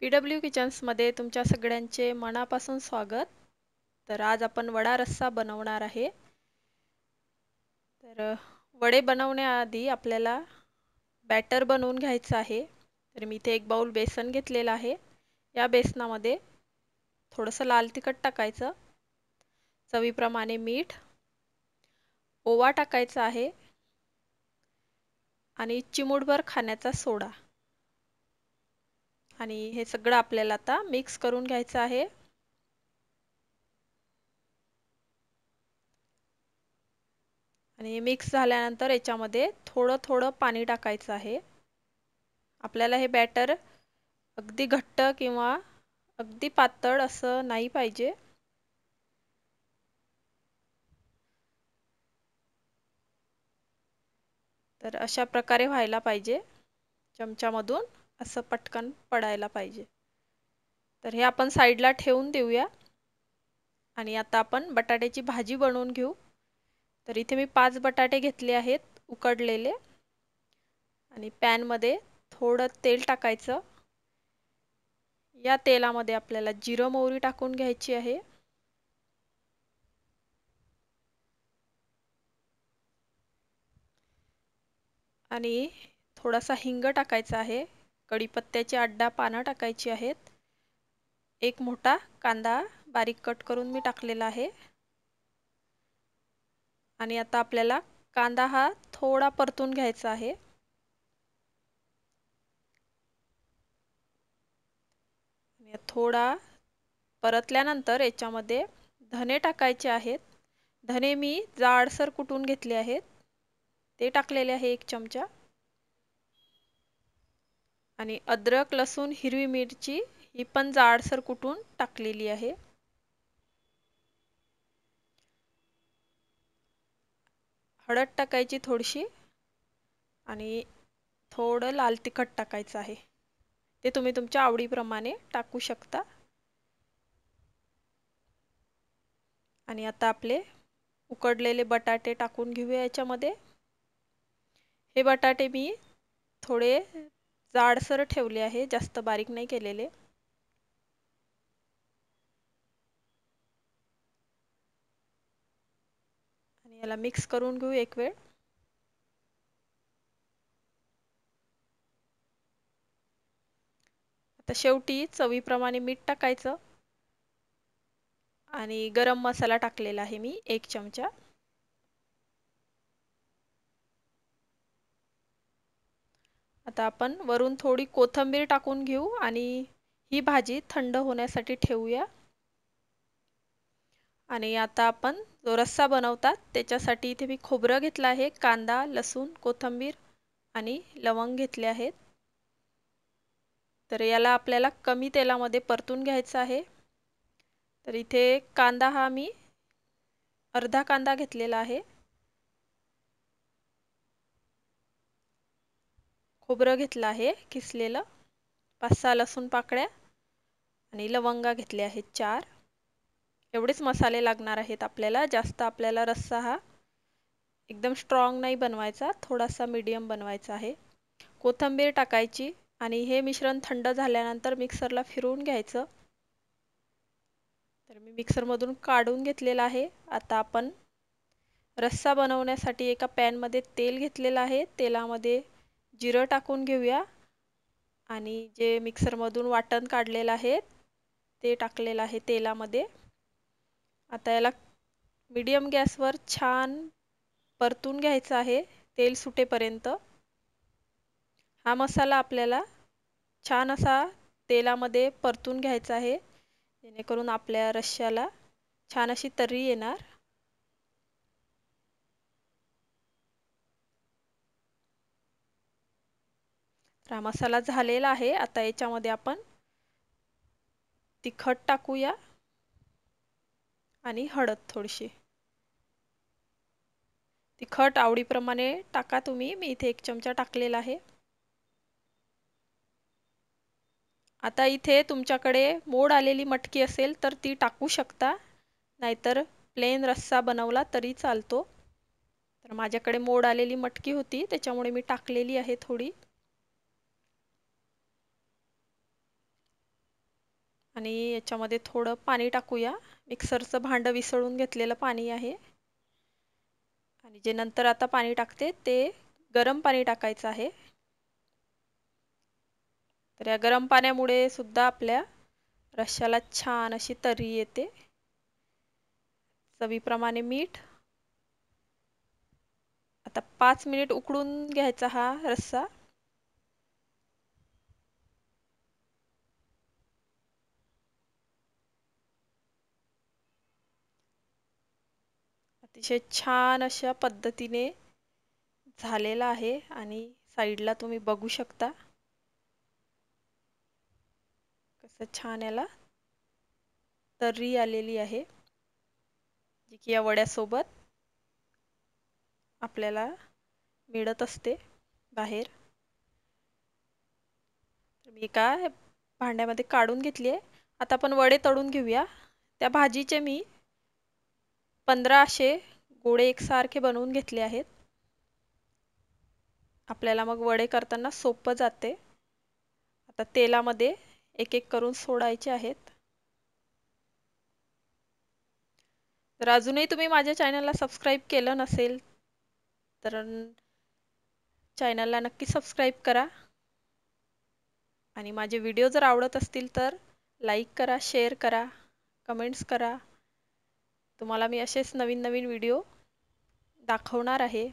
PW W किचन्समध्ये तुमच्या सगळ्यांचे मनापासून स्वागत तर आज आपण वडा रस्सा बनवणार आहे तर वडे बनवण्याआधी आपल्याला बॅटर बनवून घ्यायचं आहे तर मी इथे एक बाऊल बेसन घेतलेलं आहे या बेसनामध्ये थोडंसं लाल तिखट टाकायचं चवीप्रमाणे मीठ ओवा टाकायचा आहे आणि चिमूटभर खाण्याचा सोडा आणि हे सगळं आपल्याला आता मिक्स करून घ्यायचं आहे आणि मिक्स झाल्यानंतर याच्यामध्ये थोडं थोडं पाणी टाकायचं आहे आपल्याला हे बॅटर अगदी घट्ट किंवा अगदी पातळ असं नाही पाहिजे तर अशा प्रकारे व्हायला पाहिजे चमच्यामधून असं पटकन पडायला पाहिजे तर हे आपण साईडला ठेवून देऊया आणि आता आपण बटाट्याची भाजी बनवून घेऊ तर इथे मी पाच बटाटे घेतले आहेत उकडलेले आणि पॅनमध्ये थोडं तेल टाकायचं या तेलामध्ये आपल्याला जिरं मोहरी टाकून घ्यायची आहे आणि थोडासा हिंग टाकायचा आहे कढीपत्त्याचे आड्डा पानं टाकायची आहेत एक मोठा कांदा बारीक कट करून मी टाकलेला आहे आणि आता आपल्याला कांदा हा थोडा परतून घ्यायचा आहे थोडा परतल्यानंतर याच्यामध्ये धने टाकायचे आहेत धने मी जाडसर कुटून घेतले आहेत ते टाकलेले आहे एक चमचा आणि अद्रक लसूण हिरवी मिरची ही पण जाडसर कुटून टाकलेली आहे हळद टाकायची थोडीशी आणि थोडं लाल तिखट टाकायचं आहे ते तुम्ही तुमच्या आवडीप्रमाणे टाकू शकता आणि आता आपले उकडलेले बटाटे टाकून घेऊया याच्यामध्ये हे बटाटे मी थोडे जाडसर ठेवले आहे जास्त बारीक नाही केलेले आणि याला मिक्स करून घेऊ एक वेळ आता शेवटी चवीप्रमाणे मीठ टाकायचं आणि गरम मसाला टाकलेला आहे मी एक चमचा आता आपण वरून थोडी कोथंबीर टाकून घेऊ आणि ही भाजी थंड होण्यासाठी ठेवूया आणि आता आपण जो रस्सा बनवतात त्याच्यासाठी इथे मी खोबरं घेतलं आहे कांदा लसूण कोथंबीर आणि लवंग घेतले आहेत तर याला आपल्याला कमी तेलामध्ये परतून घ्यायचं आहे तर इथे कांदा हा मी अर्धा कांदा घेतलेला आहे खोबरं घेतलं आहे किसलेलं पाच सहा लसूण पाकळ्या आणि लवंगा घेतले आहेत चार एवढेच मसाले लागणार आहेत आपल्याला जास्त आपल्याला रस्सा हा एकदम स्ट्रॉंग नाही बनवायचा थोडासा मीडियम बनवायचा आहे कोथंबीर टाकायची आणि हे मिश्रण थंड झाल्यानंतर मिक्सरला फिरवून घ्यायचं तर मी मिक्सरमधून काढून घेतलेलं आहे आता आपण रस्सा बनवण्यासाठी एका पॅनमध्ये तेल घेतलेलं आहे तेलामध्ये जिरं टाकून घेऊया आणि जे मिक्सरमधून वाटण काढलेलं आहे ते टाकलेलं आहे तेलामध्ये आता याला मीडियम गॅसवर छान परतून घ्यायचं आहे तेल सुटेपर्यंत हा मसाला आपल्याला छान असा तेलामध्ये परतून घ्यायचा आहे जेणेकरून आपल्या रश्श्याला छान अशी तर्री येणार तर मसाला झालेला आहे आता याच्यामध्ये आपण तिखट टाकूया आणि हळद थोडीशी तिखट आवडीप्रमाणे टाका तुम्ही मी इथे एक चमचा टाकलेला आहे आता इथे तुमच्याकडे मोड आलेली मटकी असेल तर ती टाकू शकता नाहीतर प्लेन रस्सा बनवला तरी चालतो तर माझ्याकडे मोड आलेली मटकी होती त्याच्यामुळे मी टाकलेली आहे थोडी आणि याच्यामध्ये थोडं पाणी टाकूया मिक्सरचं भांडं विसळून घेतलेलं पाणी आहे आणि जे नंतर आता पाणी टाकते ते गरम पाणी टाकायचं आहे तर या गरम पाण्यामुळे सुद्धा आपल्या रश्याला छान अशी तरी येते चवीप्रमाणे मीठ आता पाच मिनिट उकळून घ्यायचा हा रस्सा अतिशय छान अशा पद्धतीने झालेला आहे आणि साईडला तुम्ही बघू शकता कसं छान याला तर्री आलेली आहे जी की या वड्यासोबत आपल्याला मिळत असते बाहेर मी एका भांड्यामध्ये काढून घेतली आहे आता आपण वडे तळून घेऊया त्या भाजीचे मी पंधरा असे गोळे एकसारखे बनवून घेतले आहेत आपल्याला मग वडे करताना सोपं जाते आता तेलामध्ये एक एक करून सोडायचे आहेत तर अजूनही तुम्ही माझ्या चॅनलला सबस्क्राईब केलं नसेल तर चॅनलला नक्की सबस्क्राईब करा आणि माझे व्हिडिओ जर आवडत असतील तर लाईक करा शेअर करा कमेंट्स करा तुम्हाला मी असेच नवीन नवीन व्हिडिओ दाखवणार आहे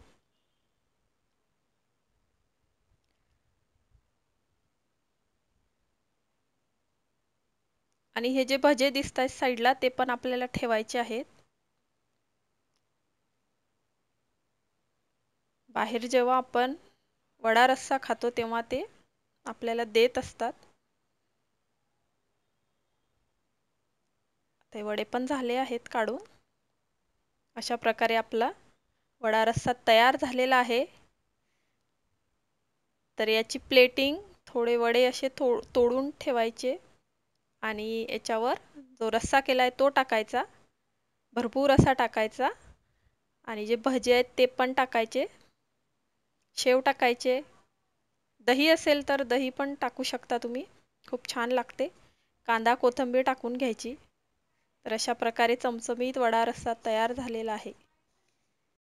आणि हे जे भजे दिसत आहेत साईडला ते पण आपल्याला ठेवायचे आहेत बाहेर जेव्हा आपण वडा रस्सा खातो तेव्हा ते आपल्याला देत असतात ते वडे पण झाले आहेत काढून अशा प्रकारे आपला वडा रस्सा तयार झालेला आहे तर याची प्लेटिंग थोडे वडे असे थो तोडून ठेवायचे आणि याच्यावर जो रस्सा केला आहे तो टाकायचा भरपूर असा टाकायचा आणि जे भजे आहेत ते पण टाकायचे शेव टाकायचे दही असेल तर दही पण टाकू शकता तुम्ही खूप छान लागते कांदा कोथिंबीर टाकून घ्यायची तर अशा प्रकारे चमचमीत वडा रस्सा तयार झालेला आहे